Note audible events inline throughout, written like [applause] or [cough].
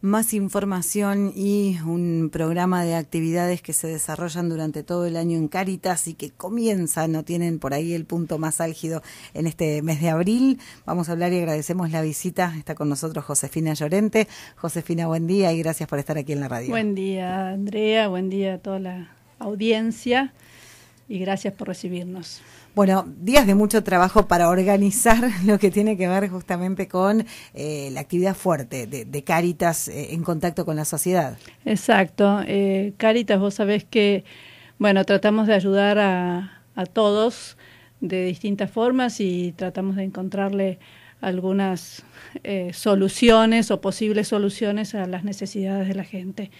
más información y un programa de actividades que se desarrollan durante todo el año en Caritas y que comienzan, no tienen por ahí el punto más álgido en este mes de abril. Vamos a hablar y agradecemos la visita. Está con nosotros Josefina Llorente. Josefina, buen día y gracias por estar aquí en la radio. Buen día, Andrea. Buen día a toda la audiencia y gracias por recibirnos. Bueno, días de mucho trabajo para organizar [laughs] lo que tiene que ver justamente con eh, la actividad fuerte de, de Caritas eh, en contacto con la sociedad. Exacto. Eh, Caritas, vos sabés que, bueno, tratamos de ayudar a, a todos de distintas formas y tratamos de encontrarle algunas soluciones o posibles soluciones a las necesidades de la gente.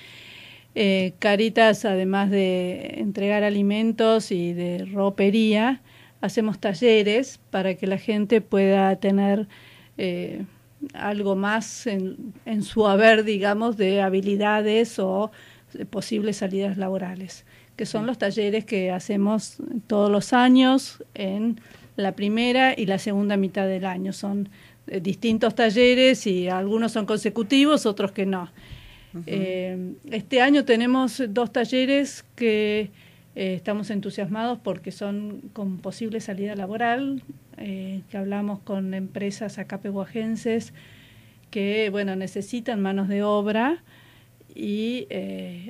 Eh, Caritas, además de entregar alimentos y de ropería, hacemos talleres para que la gente pueda tener eh, algo más en, su haber, digamos, de habilidades o posibles salidas laborales, que son los talleres que hacemos todos los años en la primera y la segunda mitad del año. Son eh, distintos talleres y algunos son consecutivos, otros que no. Eh, este año tenemos dos talleres que eh, estamos entusiasmados porque son con posible salida laboral, eh, que hablamos con empresas acapeguajenses que bueno necesitan manos de obra y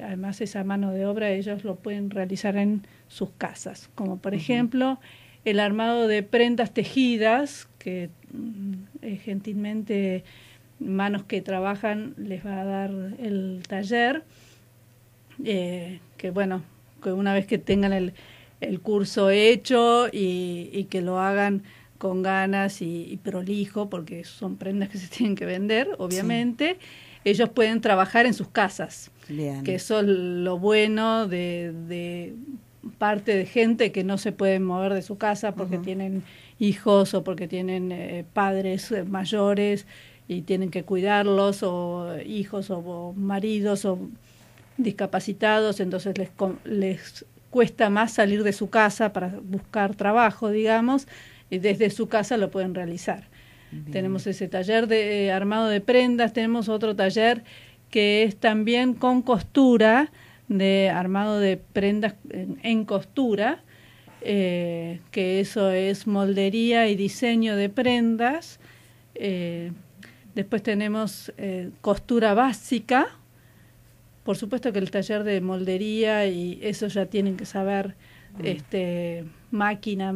además esa mano de obra ellos lo pueden realizar en sus casas, como por ejemplo el armado de prendas tejidas que mm, gentilmente manos que trabajan les va a dar el taller, eh, que bueno, que una vez que tengan el, el curso hecho y, y, que lo hagan con ganas y, prolijo, porque son prendas que se [laughs] tienen que vender, obviamente, ellos pueden trabajar en sus casas, que eso es lo bueno de, de parte de gente que no se puede mover de su casa porque tienen hijos o porque tienen eh, padres eh, mayores y tienen que cuidarlos o hijos o, maridos o discapacitados, entonces les, les cuesta más salir de su casa para buscar trabajo, digamos, y desde su casa lo pueden realizar. Tenemos ese taller de eh, armado de prendas, tenemos otro taller que es también con costura, de armado de prendas en, costura, eh, que eso es moldería y diseño de prendas. Eh, Después tenemos eh, costura básica. Por supuesto que el taller de moldería y eso ya tienen que saber este, máquina,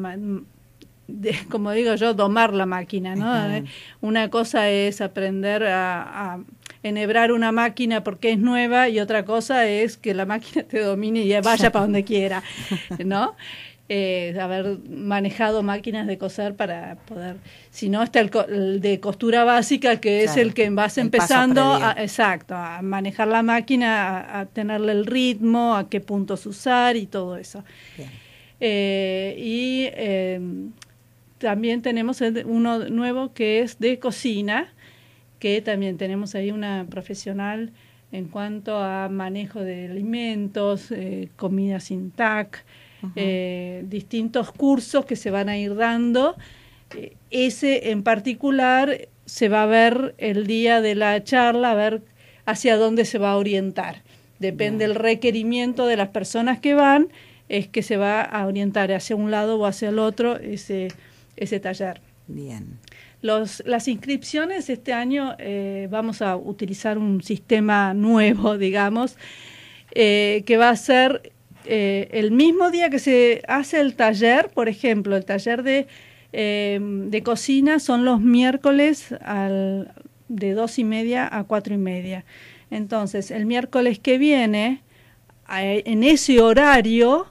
[laughs] como digo yo, domar la máquina, ¿no? Eh, una cosa es aprender a, enhebrar una máquina porque es nueva y otra cosa es que la máquina te domine y vaya para donde quiera, [laughs] ¿no? eh, haber manejado máquinas de coser para poder, si no está el, de costura básica, que es el que vas empezando, a, exacto, a manejar la máquina, a, tenerle el ritmo, a qué puntos usar y todo eso. Eh, y em, también tenemos uno nuevo que es de cocina, que también tenemos ahí una profesional en cuanto a manejo de alimentos, eh, comida sin TAC, eh, distintos cursos que se van a ir dando. Eh, ese en particular se va a ver el día de la charla, a ver hacia dónde se va a orientar. Depende del requerimiento de las personas que van, es que se va a orientar hacia un lado o hacia el otro ese, ese taller. Bien. las inscripciones este año eh, vamos a utilizar un sistema nuevo, [laughs] digamos, que va a ser eh, el mismo día que se hace el taller, por ejemplo, el taller de, em, de cocina son los miércoles al, de dos y media a cuatro y media. Entonces, el miércoles que viene, en ese horario,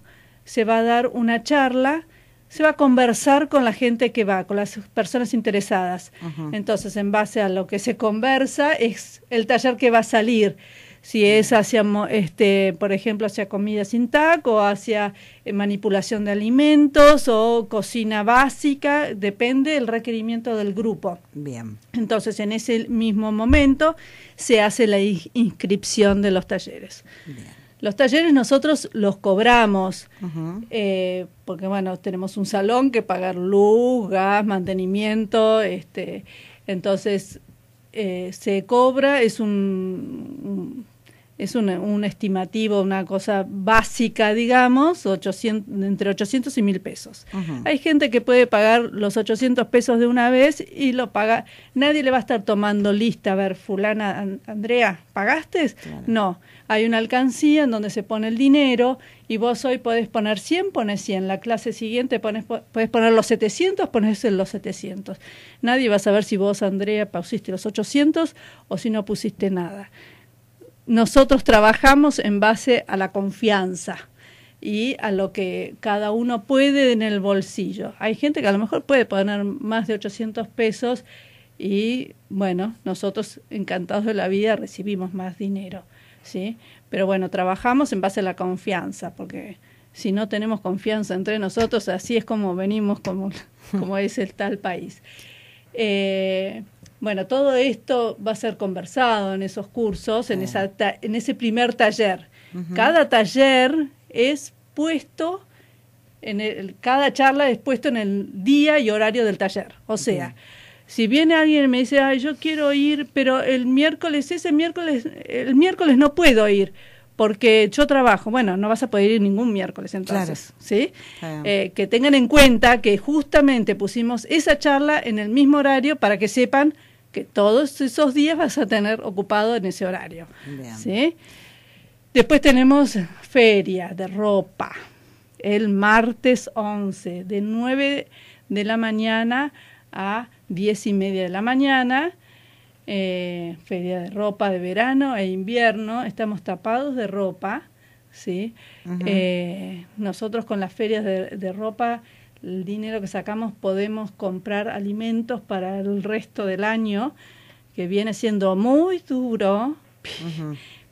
se va a dar una charla se va a conversar con la gente que va, con las personas interesadas. Entonces, en base a lo que se conversa, es el taller que va a salir si es hacia, este, por ejemplo, hacia comida sin taco, hacia eh, manipulación de alimentos o cocina básica, depende del requerimiento del grupo. Bien. Entonces, en ese mismo momento se hace la inscripción de los talleres. Los talleres nosotros los cobramos, eh, porque bueno, tenemos un salón que pagar luz, gas, mantenimiento, este, entonces eh, se cobra, es un, es un, estimativo, una cosa básica, digamos, entre 800 y 1000 pesos. Hay gente que puede pagar los 800 pesos de una vez y lo paga. Nadie le va a estar tomando lista, a ver, fulana, Andrea, ¿pagaste? No, hay una alcancía en donde se pone el dinero y vos hoy podés poner 100, pones 100, la clase siguiente pones, podés poner los 700, pones los 700. Nadie va a saber si vos, Andrea, pusiste los 800 o si no pusiste nada nosotros trabajamos en base a la confianza y a lo que cada uno puede en el bolsillo. Hay gente que a lo mejor puede poner más de 800 pesos y bueno, nosotros encantados de la vida recibimos más dinero, ¿sí? Pero bueno, trabajamos en base a la confianza, porque si no tenemos confianza entre nosotros, así es como venimos, como, como es el tal país. Eh, bueno, todo esto va a ser conversado en esos cursos, en, mm. esa en ese primer taller. Cada taller es puesto, en el, cada charla es puesto en el día y horario del taller. O sea, si viene alguien y me dice, Ay, yo quiero ir, pero el miércoles, ese miércoles, el miércoles no puedo ir porque yo trabajo. Bueno, no vas a poder ir ningún miércoles entonces, ¿sí? Eh, que tengan en cuenta que justamente pusimos esa charla en el mismo horario para que sepan que todos esos días vas a tener ocupado en ese horario. ¿sí? Después tenemos feria de ropa, el martes 11, de 9 de la mañana a 10 y media de la mañana. Eh, feria de ropa de verano e invierno, estamos tapados de ropa, ¿sí? Eh, nosotros con las ferias de ropa el dinero que sacamos podemos comprar alimentos para el resto del año, que viene siendo muy duro.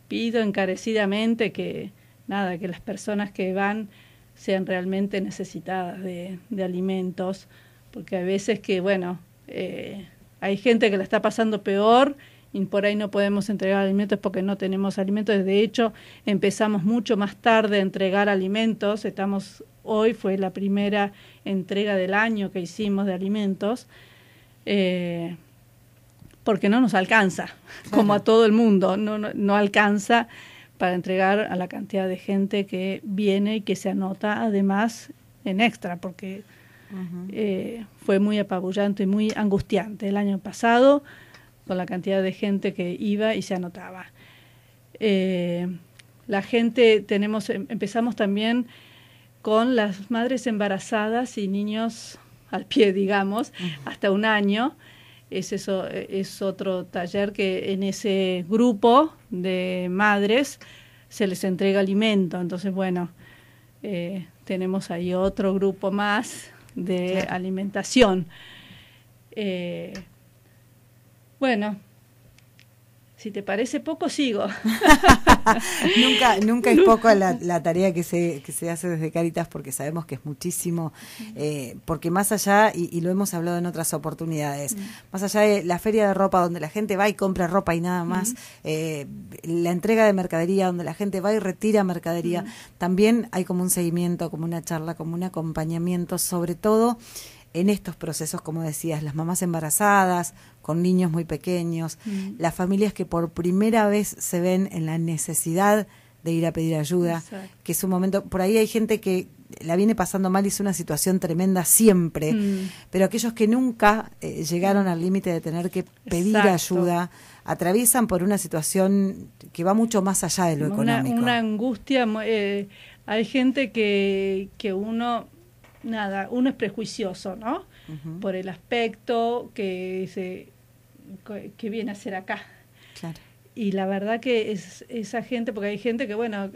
Pido encarecidamente que nada, que las personas que van sean realmente necesitadas de, de alimentos, porque a veces que, bueno, eh, hay gente que la está pasando peor y por ahí no podemos entregar alimentos porque no tenemos alimentos. De hecho, empezamos mucho más tarde a entregar alimentos. Estamos hoy fue la primera entrega del año que hicimos de alimentos. Eh, porque no nos alcanza, como a todo el mundo, no, no, alcanza para entregar a la cantidad de gente que viene y que se anota además en extra, porque eh, fue muy apabullante y muy angustiante. El año pasado con la cantidad de gente que iba y se anotaba. Eh, la gente, tenemos, em, empezamos también con las madres embarazadas y niños al pie, [laughs] digamos, hasta un año. Es, eso, e, es otro taller que en ese grupo de madres se les entrega alimento. Entonces, bueno, eh, tenemos ahí otro grupo más de alimentación. Eh, bueno, si te parece poco, sigo. [laughs] nunca, nunca es poco la, tarea que se, que se hace desde Caritas porque sabemos que es muchísimo, eh, porque más allá, y, lo hemos hablado en otras oportunidades, más allá de la feria de ropa donde la gente va y compra ropa y nada más, eh, la entrega de mercadería donde la gente va y retira mercadería, también hay como un seguimiento, como una charla, como un acompañamiento, sobre todo en estos procesos, como decías, las mamás embarazadas, con niños muy pequeños, mm. las familias que por primera vez se ven en la necesidad de ir a pedir ayuda, que es un momento, por ahí hay gente que la viene pasando mal y es una situación tremenda siempre, mm. pero aquellos que nunca eh, llegaron al límite de tener que pedir ayuda, atraviesan por una situación que va mucho más allá de lo económico. Una angustia, eh, hay gente que, que uno nada, uno es prejuicioso, ¿no? Por el aspecto que, se, que viene a ser acá. Claro. Y la verdad que es esa gente, porque hay gente que, bueno,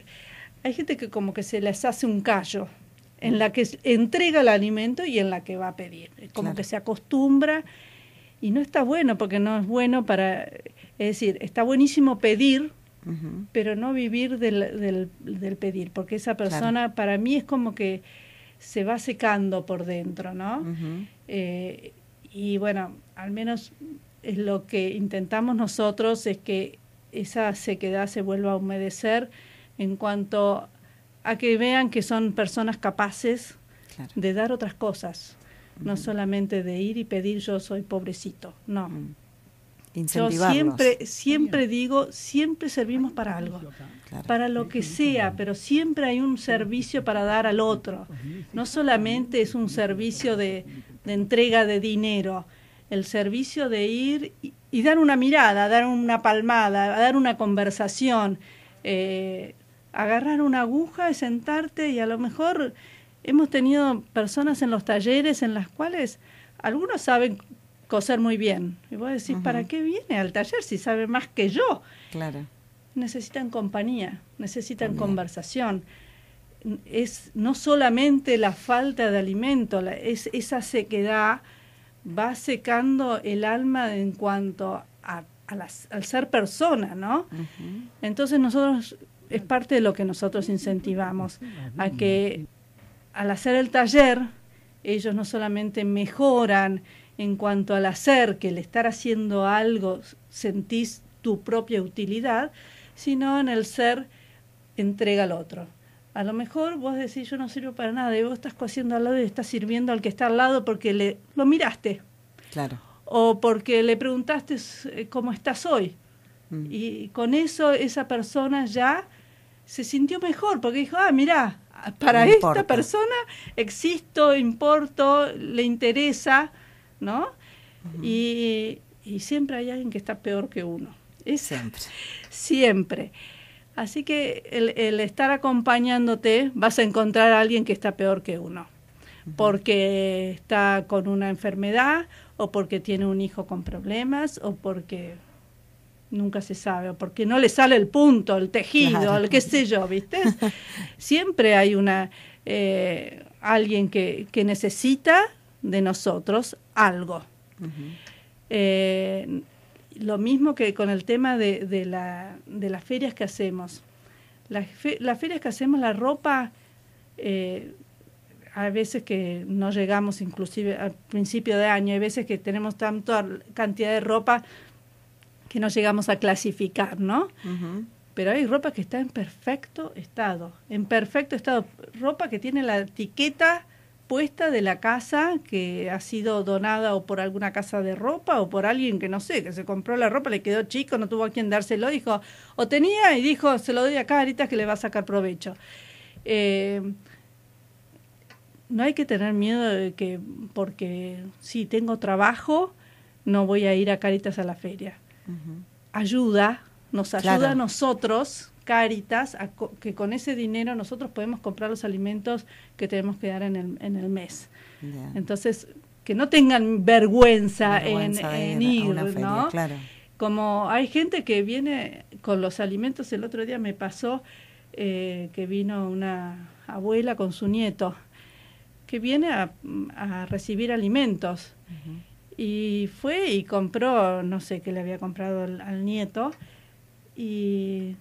hay gente que como que se les hace un callo en la que entrega el alimento y en la que va a pedir. Como que se acostumbra y no está bueno porque no es bueno para... Es decir, está buenísimo pedir, pero no vivir del, del, pedir, porque esa persona para mí es como que se va secando por dentro, ¿no? Eh, y bueno, al menos es lo que intentamos nosotros es que esa sequedad se vuelva a humedecer en cuanto a que vean que son personas capaces de dar otras cosas, no solamente de ir y pedir yo soy pobrecito, no. Mm. Yo siempre, siempre digo, siempre servimos para algo, para lo que sea, pero siempre hay un servicio para dar al otro. No solamente es un servicio de, entrega de dinero, el servicio de ir y, dar una mirada, dar una palmada, dar una conversación, eh, agarrar una aguja y sentarte y a lo mejor hemos tenido personas en los talleres en las cuales algunos saben coser muy bien. Y voy a decir ¿para qué viene al taller si sabe más que yo? Claro. Necesitan compañía, necesitan conversación. Es no solamente la falta de alimento, es, esa sequedad va secando el alma en cuanto a, al ser persona, ¿no? Entonces nosotros, es parte de lo que nosotros incentivamos, a que al hacer el taller, ellos no solamente mejoran, en cuanto al hacer, que el estar haciendo algo sentís tu propia utilidad, sino en el ser entrega al otro. A lo mejor vos decís yo no sirvo para nada y vos estás cociendo al lado y estás sirviendo al que está al lado porque le, lo miraste. Claro. O porque le preguntaste eh, cómo estás hoy. Mm. Y con eso esa persona ya se sintió mejor porque dijo, ah, mira para esta persona existo, importo, le interesa ¿no? y, siempre hay alguien que está peor que uno. siempre. Siempre. Así que el, estar acompañándote vas a encontrar a alguien que está peor que uno, porque está con una enfermedad o porque tiene un hijo con problemas o porque nunca se sabe, o porque no le sale el punto, el tejido, el qué sé yo, ¿viste? [laughs] Siempre hay una eh, alguien que, que necesita de nosotros algo. Eh, lo mismo que con el tema de, de, la, de las ferias que hacemos. Las, ferias que hacemos, la ropa, eh, hay veces que no llegamos inclusive al principio de año, hay veces que tenemos tanta cantidad de ropa que no llegamos a clasificar, ¿no? Pero hay ropa que está en perfecto estado, en perfecto estado, ropa que tiene la etiqueta puesta de la casa que ha sido donada o por alguna casa de ropa o por alguien que no sé, que se compró la ropa, le quedó chico, no tuvo a quien dárselo, dijo, o tenía y dijo, se lo doy a Caritas que le va a sacar provecho. Eh, no hay que tener miedo de que, porque si tengo trabajo, no voy a ir a Caritas a la feria. Ayuda, nos ayuda a nosotros Caritas, que con ese dinero nosotros podemos comprar los alimentos que tenemos que dar en el, en el mes. Entonces, que no tengan vergüenza, en, ir, ¿no? Como hay gente que viene con los alimentos, el otro día me pasó eh, que vino una abuela con su nieto, que viene a, recibir alimentos. Y fue y compró, no sé qué le había comprado al nieto, y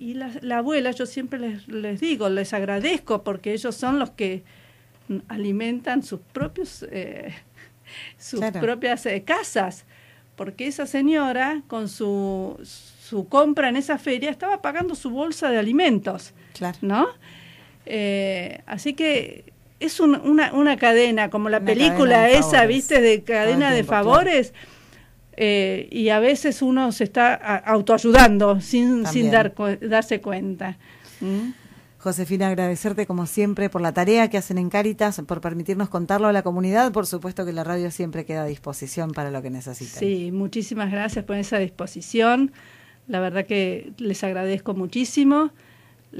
y la, abuela, yo siempre les, les, digo, les agradezco porque ellos son los que alimentan sus propios eh, [laughs] sus propias eh, casas, porque esa señora con su, su compra en esa feria estaba pagando su bolsa de alimentos, claro. ¿no? Eh, así que es una, una cadena, como la película esa, ¿viste? De cadena de favores. Eh, y a veces uno se está autoayudando sin, sin dar, darse cuenta. Josefina, agradecerte como siempre por la tarea que hacen en Caritas por permitirnos contarlo a la comunidad. Por supuesto que la radio siempre queda a disposición para lo que necesiten. Sí, muchísimas gracias por esa disposición. La verdad que les agradezco muchísimo.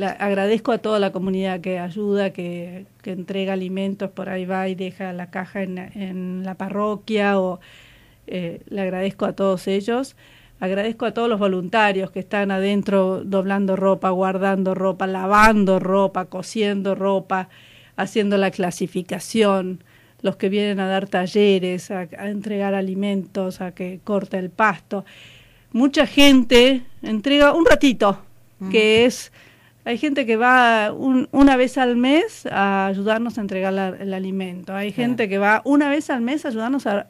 agradezco a toda la comunidad que ayuda, que, entrega alimentos, por ahí va y deja la caja en, en la parroquia o eh, le agradezco a todos ellos. Agradezco a todos los voluntarios que están adentro doblando ropa, guardando ropa, lavando ropa, cosiendo ropa, haciendo la clasificación, los que vienen a dar talleres, a, entregar alimentos, a que corta el pasto. Mucha gente entrega un ratito, que mm. es hay gente que va una vez al mes a ayudarnos a entregar el alimento. Hay gente que va una vez al mes a ayudarnos a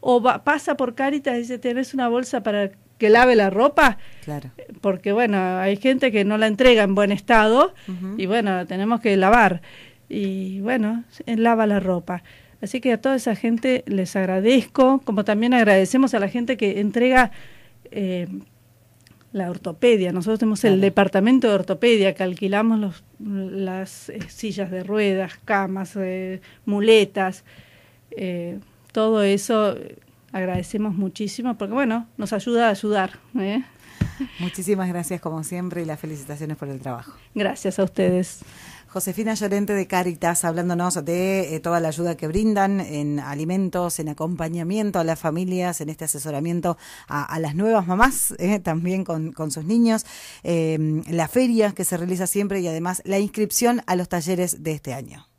o pasa por Caritas y dice, ¿tenés una bolsa para que lave la ropa? Claro. Porque bueno, hay gente que no la entrega en buen estado y bueno, tenemos que lavar. Y bueno, lava la ropa. Así que a toda esa gente les agradezco, como también agradecemos a la gente que entrega eh, la ortopedia. Nosotros tenemos el departamento de ortopedia que alquilamos los, las eh, sillas de ruedas, camas, eh, muletas todo eso agradecemos muchísimo porque, bueno, nos ayuda a ayudar. ¿eh? Muchísimas gracias como siempre y las felicitaciones por el trabajo. Gracias a ustedes. Josefina Llorente de Caritas, hablándonos de eh, toda la ayuda que brindan en alimentos, en acompañamiento a las familias, en este asesoramiento a, las nuevas mamás, [laughs] eh, también con, sus niños, la feria que se realiza siempre y además la inscripción a los talleres de este año.